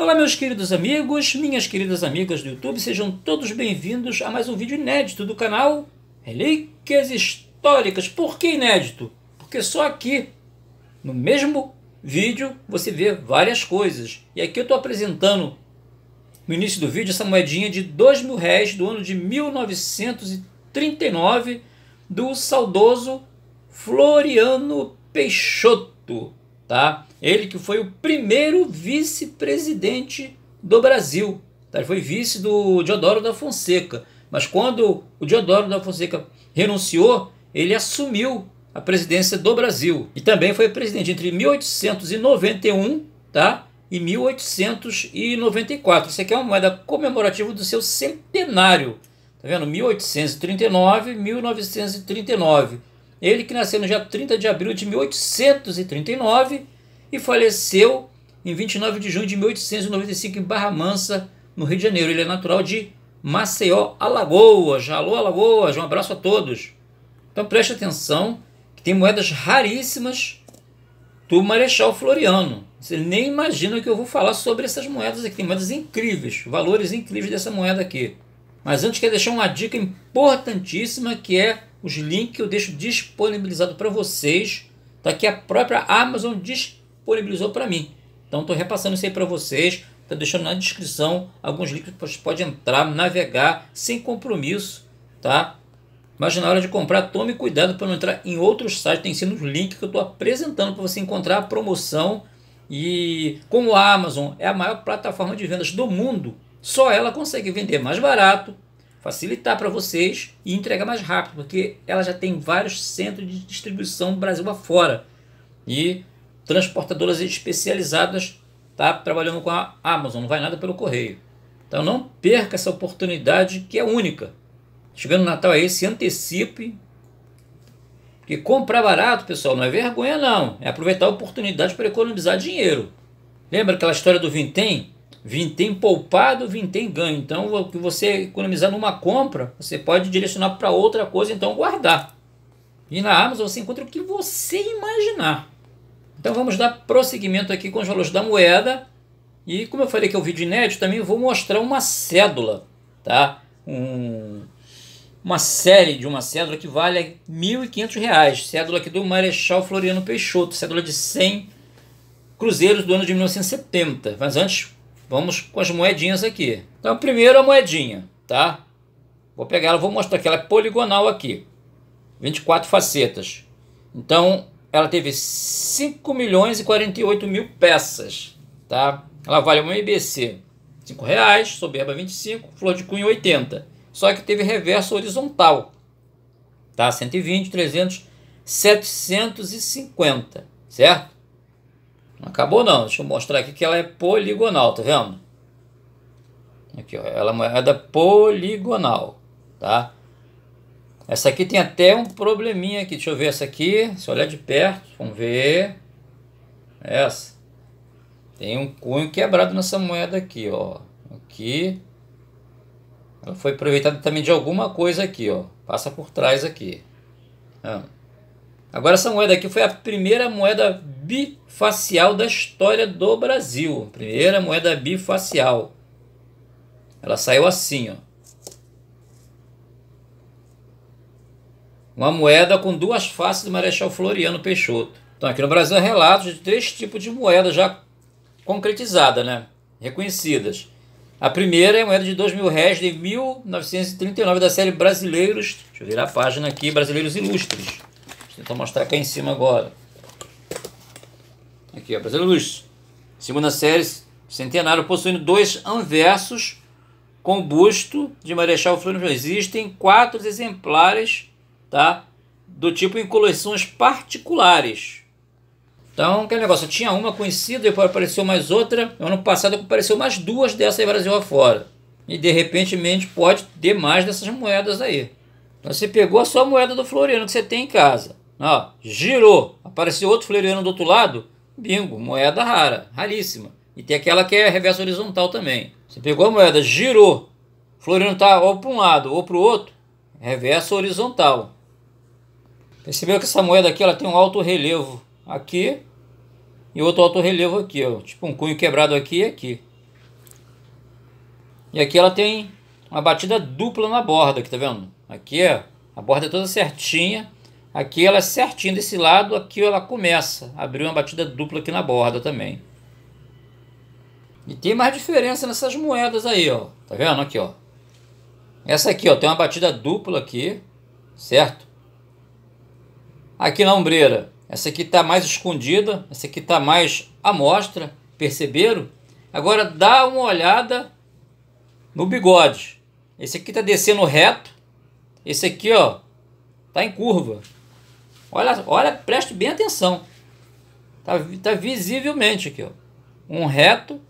Olá, meus queridos amigos, minhas queridas amigas do YouTube, sejam todos bem-vindos a mais um vídeo inédito do canal Relíquias Históricas. Por que inédito? Porque só aqui, no mesmo vídeo, você vê várias coisas. E aqui eu estou apresentando, no início do vídeo, essa moedinha de dois mil réis do ano de 1939, do saudoso Floriano Peixoto tá? Ele que foi o primeiro vice-presidente do Brasil, tá? Ele foi vice do Diodoro da Fonseca, mas quando o Diodoro da Fonseca renunciou, ele assumiu a presidência do Brasil e também foi presidente entre 1891, tá? E 1894. Isso aqui é uma moeda comemorativa do seu centenário. Tá vendo? 1839, 1939. Ele que nasceu no dia 30 de abril de 1839 e faleceu em 29 de junho de 1895 em Barra Mansa, no Rio de Janeiro. Ele é natural de Maceió, Alagoas. Alô, Alagoas, um abraço a todos. Então preste atenção que tem moedas raríssimas do Marechal Floriano. Você nem imagina que eu vou falar sobre essas moedas aqui. Tem moedas incríveis, valores incríveis dessa moeda aqui. Mas antes quero deixar uma dica importantíssima que é os links que eu deixo disponibilizado para vocês, tá? que a própria Amazon disponibilizou para mim. Então estou repassando isso aí para vocês, tá deixando na descrição alguns links que você pode entrar, navegar sem compromisso, tá? Mas na hora de comprar, tome cuidado para não entrar em outros sites, tem sido os links que eu estou apresentando para você encontrar a promoção. E como a Amazon é a maior plataforma de vendas do mundo, só ela consegue vender mais barato, facilitar para vocês e entregar mais rápido, porque ela já tem vários centros de distribuição Brasil afora e transportadoras especializadas tá trabalhando com a Amazon, não vai nada pelo correio. Então não perca essa oportunidade que é única. Chegando no Natal aí, se antecipe. Porque comprar barato, pessoal, não é vergonha não, é aproveitar a oportunidade para economizar dinheiro. Lembra aquela história do vintém? vintém poupado, vintém ganho. Então, o que você economizar numa compra, você pode direcionar para outra coisa, então guardar. E na Amazon você encontra o que você imaginar. Então, vamos dar prosseguimento aqui com os valores da moeda. E como eu falei que é um vídeo inédito, também vou mostrar uma cédula, tá? Um, uma série de uma cédula que vale R$ 1.500. Cédula aqui do Marechal Floriano Peixoto, cédula de 100 cruzeiros do ano de 1970. Mas antes, Vamos com as moedinhas aqui. Então, primeiro a moedinha, tá? Vou pegar ela, vou mostrar que ela é poligonal aqui. 24 facetas. Então, ela teve 5 milhões e 48 mil peças, tá? Ela vale uma IBC R$ reais, soberba 25, flor de cunho 80. Só que teve reverso horizontal, tá? 120, 300, 750, certo? Acabou não, deixa eu mostrar aqui que ela é poligonal, tá vendo? Aqui, ó, ela é moeda poligonal, tá? Essa aqui tem até um probleminha aqui, deixa eu ver essa aqui, se olhar de perto, vamos ver. Essa. Tem um cunho quebrado nessa moeda aqui, ó. Aqui. Ela foi aproveitada também de alguma coisa aqui, ó. Passa por trás aqui. Ah. Agora essa moeda aqui foi a primeira moeda bifacial da história do Brasil. Primeira moeda bifacial. Ela saiu assim, ó. Uma moeda com duas faces do Marechal Floriano Peixoto. Então, aqui no Brasil há relatos de três tipos de moedas já concretizadas, né? Reconhecidas. A primeira é a moeda de dois mil réis de 1939 da série Brasileiros. Deixa eu virar a página aqui, Brasileiros Ilustres. Vou tentar mostrar aqui em cima agora. Aqui, Brasil Luz. Segunda série, centenário, possuindo dois anversos com busto de Marechal Floriano. Existem quatro exemplares, tá? Do tipo em coleções particulares. Então, aquele negócio, tinha uma conhecida, depois apareceu mais outra. ano passado apareceu mais duas dessas aí Brasil afora. E de repente pode ter mais dessas moedas aí. Então você pegou só sua moeda do Floriano que você tem em casa. Ó, girou, apareceu outro Floriano do outro lado bingo, moeda rara, raríssima. E tem aquela que é reversa horizontal também. Você pegou a moeda, girou, floriantar tá ou para um lado ou para o outro, reversa horizontal. Percebeu que essa moeda aqui ela tem um alto relevo aqui e outro alto relevo aqui, ó, tipo um cunho quebrado aqui e aqui. E aqui ela tem uma batida dupla na borda, que tá vendo? Aqui ó, a borda é toda certinha Aqui ela é certinho desse lado, aqui ela começa. Abriu uma batida dupla aqui na borda também. E tem mais diferença nessas moedas aí, ó. Tá vendo? Aqui, ó. Essa aqui, ó, tem uma batida dupla aqui, certo? Aqui na ombreira, essa aqui tá mais escondida, essa aqui tá mais à mostra, perceberam? Agora dá uma olhada no bigode. Esse aqui tá descendo reto, esse aqui, ó, tá em curva. Olha, olha, preste bem atenção. Tá, tá visivelmente aqui, ó. Um reto,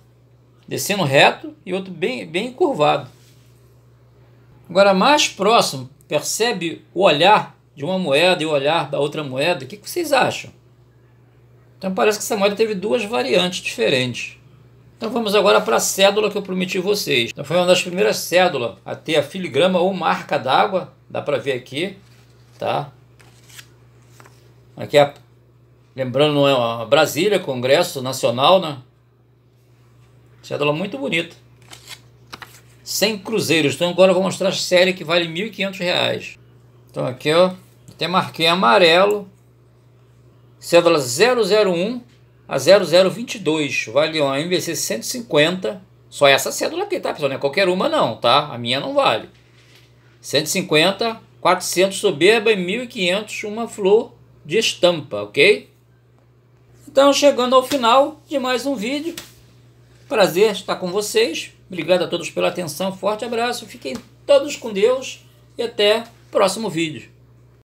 descendo reto e outro bem, bem curvado. Agora, mais próximo, percebe o olhar de uma moeda e o olhar da outra moeda? O que, que vocês acham? Então parece que essa moeda teve duas variantes diferentes. Então vamos agora para a cédula que eu prometi vocês. Então foi uma das primeiras cédulas a ter a filigrama ou marca d'água, dá para ver aqui, tá? Aqui é, lembrando, não é Brasília, Congresso Nacional, né? Cédula muito bonita. 100 cruzeiros. Então agora eu vou mostrar a série que vale R$ 1.500. Então aqui, ó, até marquei amarelo. Cédula 001 a 0022. Vale uma MVC 150. Só essa cédula aqui, tá, pessoal? Não é qualquer uma não, tá? A minha não vale. 150, 400 soberba e 1.500 uma flor de estampa, ok? Então, chegando ao final de mais um vídeo. Prazer estar com vocês. Obrigado a todos pela atenção. Forte abraço. Fiquem todos com Deus e até o próximo vídeo.